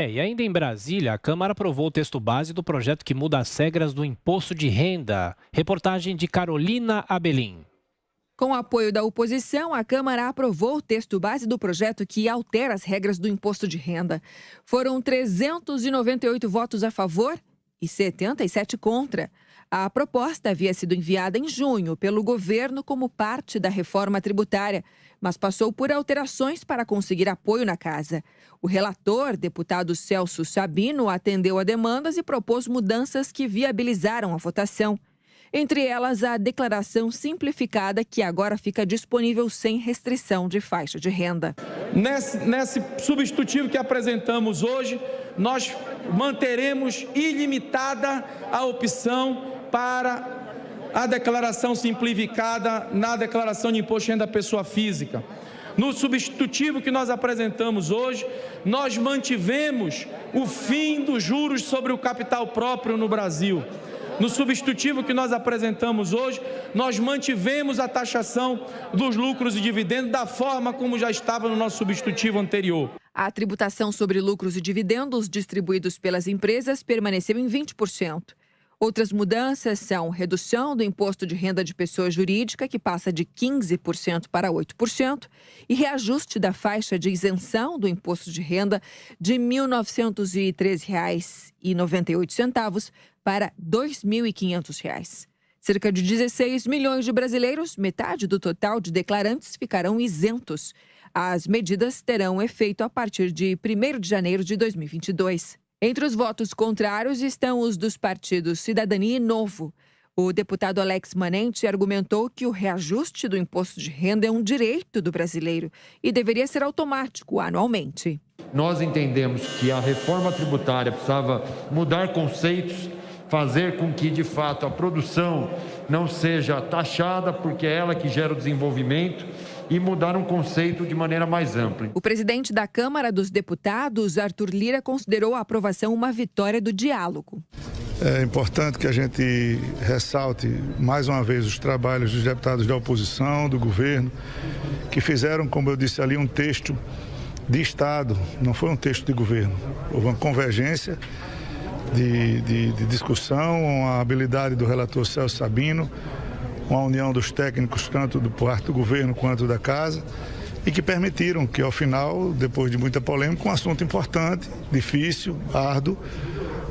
É, e ainda em Brasília, a Câmara aprovou o texto base do projeto que muda as regras do imposto de renda. Reportagem de Carolina Abelim. Com apoio da oposição, a Câmara aprovou o texto base do projeto que altera as regras do imposto de renda. Foram 398 votos a favor e 77 contra. A proposta havia sido enviada em junho pelo governo como parte da reforma tributária, mas passou por alterações para conseguir apoio na casa. O relator, deputado Celso Sabino, atendeu a demandas e propôs mudanças que viabilizaram a votação. Entre elas, a declaração simplificada, que agora fica disponível sem restrição de faixa de renda. Nesse, nesse substitutivo que apresentamos hoje, nós manteremos ilimitada a opção para a declaração simplificada na declaração de imposto de renda pessoa física. No substitutivo que nós apresentamos hoje, nós mantivemos o fim dos juros sobre o capital próprio no Brasil. No substitutivo que nós apresentamos hoje, nós mantivemos a taxação dos lucros e dividendos da forma como já estava no nosso substitutivo anterior. A tributação sobre lucros e dividendos distribuídos pelas empresas permaneceu em 20%. Outras mudanças são redução do imposto de renda de pessoa jurídica, que passa de 15% para 8%, e reajuste da faixa de isenção do imposto de renda de R$ 1.913,98 para R$ 2.500. Cerca de 16 milhões de brasileiros, metade do total de declarantes, ficarão isentos. As medidas terão efeito a partir de 1 de janeiro de 2022. Entre os votos contrários estão os dos partidos Cidadania e Novo. O deputado Alex Manente argumentou que o reajuste do imposto de renda é um direito do brasileiro e deveria ser automático anualmente. Nós entendemos que a reforma tributária precisava mudar conceitos fazer com que de fato a produção não seja taxada, porque é ela que gera o desenvolvimento e mudar um conceito de maneira mais ampla. O presidente da Câmara dos Deputados, Arthur Lira, considerou a aprovação uma vitória do diálogo. É importante que a gente ressalte mais uma vez os trabalhos dos deputados da oposição, do governo, que fizeram, como eu disse ali, um texto de Estado, não foi um texto de governo. Houve uma convergência de, de, de discussão, a habilidade do relator Celso Sabino, uma união dos técnicos, tanto do quarto governo quanto da casa, e que permitiram que, ao final, depois de muita polêmica, um assunto importante, difícil, árduo,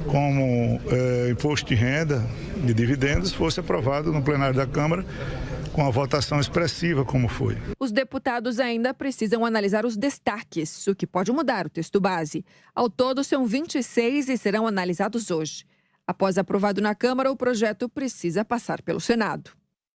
como é, imposto de renda de dividendos fosse aprovado no plenário da Câmara com a votação expressiva como foi. Os deputados ainda precisam analisar os destaques, o que pode mudar o texto base. Ao todo, são 26 e serão analisados hoje. Após aprovado na Câmara, o projeto precisa passar pelo Senado.